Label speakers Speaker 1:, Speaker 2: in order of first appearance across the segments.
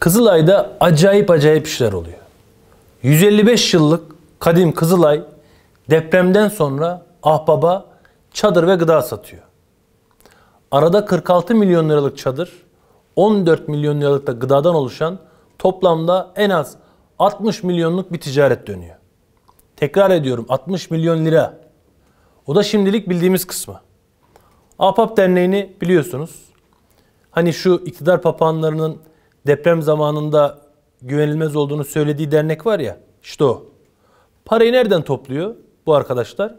Speaker 1: Kızılay'da acayip acayip işler oluyor. 155 yıllık kadim Kızılay depremden sonra ahbaba çadır ve gıda satıyor. Arada 46 milyon liralık çadır, 14 milyon liralık da gıdadan oluşan toplamda en az 60 milyonluk bir ticaret dönüyor. Tekrar ediyorum 60 milyon lira. O da şimdilik bildiğimiz kısmı. Ahbap Derneği'ni biliyorsunuz. Hani şu iktidar papağanlarının deprem zamanında güvenilmez olduğunu söylediği dernek var ya işte o. Parayı nereden topluyor bu arkadaşlar?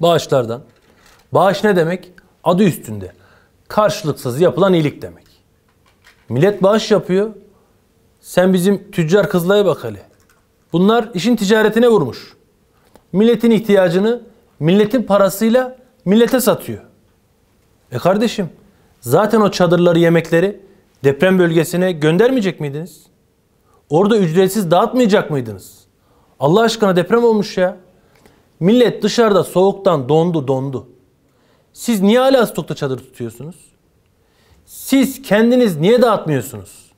Speaker 1: Bağışlardan. Bağış ne demek? Adı üstünde. Karşılıksız yapılan iyilik demek. Millet bağış yapıyor. Sen bizim tüccar kızlaya bak hele. Bunlar işin ticaretine vurmuş. Milletin ihtiyacını milletin parasıyla millete satıyor. E kardeşim zaten o çadırları yemekleri deprem bölgesine göndermeyecek miydiniz? Orada ücretsiz dağıtmayacak mıydınız? Allah aşkına deprem olmuş ya. Millet dışarıda soğuktan dondu dondu. Siz niye hala stokta çadır tutuyorsunuz? Siz kendiniz niye dağıtmıyorsunuz?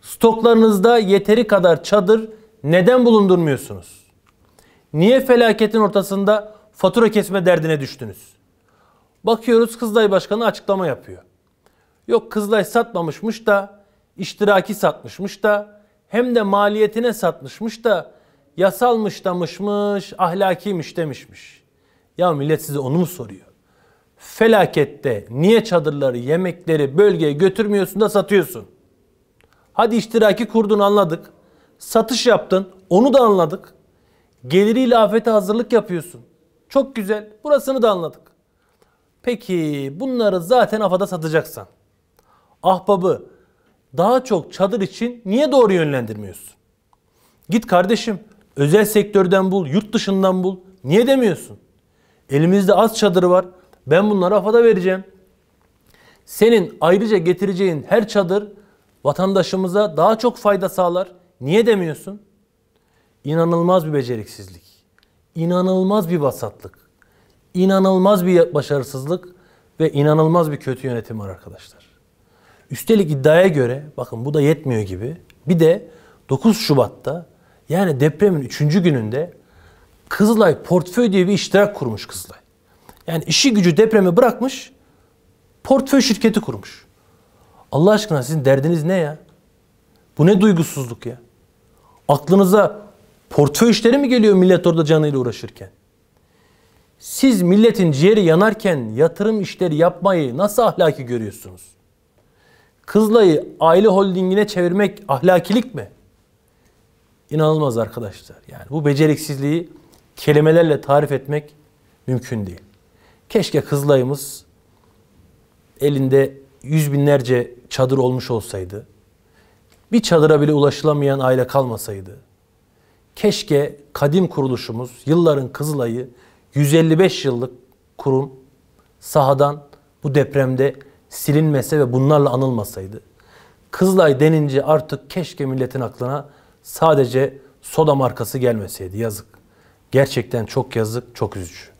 Speaker 1: Stoklarınızda yeteri kadar çadır neden bulundurmuyorsunuz? Niye felaketin ortasında fatura kesme derdine düştünüz? Bakıyoruz Kızılay Başkanı açıklama yapıyor. Yok Kızılay satmamışmış da iştiraki satmışmış da hem de maliyetine satmışmış da yasalmış damışmış, ahlakiymiş demişmiş. Ya millet size onu mu soruyor? Felakette niye çadırları, yemekleri bölgeye götürmüyorsun da satıyorsun? Hadi iştiraki kurdun anladık. Satış yaptın onu da anladık. Geliriyle afete hazırlık yapıyorsun. Çok güzel burasını da anladık. Peki bunları zaten afada satacaksan ahbabı daha çok çadır için niye doğru yönlendirmiyorsun? Git kardeşim özel sektörden bul, yurt dışından bul. Niye demiyorsun? Elimizde az çadır var. Ben bunları AFAD'a vereceğim. Senin ayrıca getireceğin her çadır vatandaşımıza daha çok fayda sağlar. Niye demiyorsun? İnanılmaz bir beceriksizlik. İnanılmaz bir vasatlık. inanılmaz bir başarısızlık ve inanılmaz bir kötü yönetim var arkadaşlar. Üstelik iddiaya göre bakın bu da yetmiyor gibi bir de 9 Şubat'ta yani depremin 3. gününde Kızılay Portföy diye bir iştirak kurmuş Kızılay. Yani işi gücü depremi bırakmış portföy şirketi kurmuş. Allah aşkına sizin derdiniz ne ya? Bu ne duygusuzluk ya? Aklınıza portföy işleri mi geliyor millet orada canıyla uğraşırken? Siz milletin ciğeri yanarken yatırım işleri yapmayı nasıl ahlaki görüyorsunuz? Kızılay'ı aile holdingine çevirmek ahlakilik mi? İnanılmaz arkadaşlar. Yani bu beceriksizliği kelimelerle tarif etmek mümkün değil. Keşke Kızılay'ımız elinde yüz binlerce çadır olmuş olsaydı. Bir çadıra bile ulaşılamayan aile kalmasaydı. Keşke kadim kuruluşumuz yılların Kızılay'ı 155 yıllık kurum sahadan bu depremde silinmese ve bunlarla anılmasaydı. Kızılay denince artık keşke milletin aklına sadece soda markası gelmeseydi. Yazık. Gerçekten çok yazık, çok üzücü.